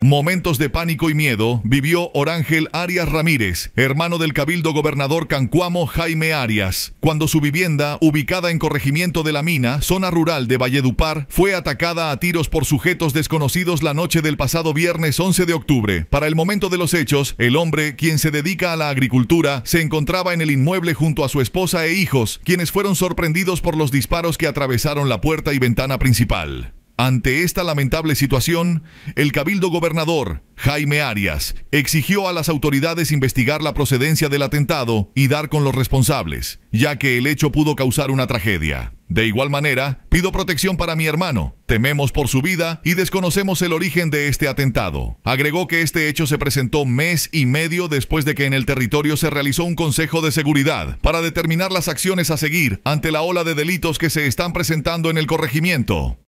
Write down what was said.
Momentos de pánico y miedo vivió Orángel Arias Ramírez, hermano del cabildo gobernador Cancuamo Jaime Arias, cuando su vivienda, ubicada en Corregimiento de la Mina, zona rural de Valledupar, fue atacada a tiros por sujetos desconocidos la noche del pasado viernes 11 de octubre. Para el momento de los hechos, el hombre, quien se dedica a la agricultura, se encontraba en el inmueble junto a su esposa e hijos, quienes fueron sorprendidos por los disparos que atravesaron la puerta y ventana principal. Ante esta lamentable situación, el cabildo gobernador, Jaime Arias, exigió a las autoridades investigar la procedencia del atentado y dar con los responsables, ya que el hecho pudo causar una tragedia. De igual manera, pido protección para mi hermano, tememos por su vida y desconocemos el origen de este atentado. Agregó que este hecho se presentó mes y medio después de que en el territorio se realizó un consejo de seguridad para determinar las acciones a seguir ante la ola de delitos que se están presentando en el corregimiento.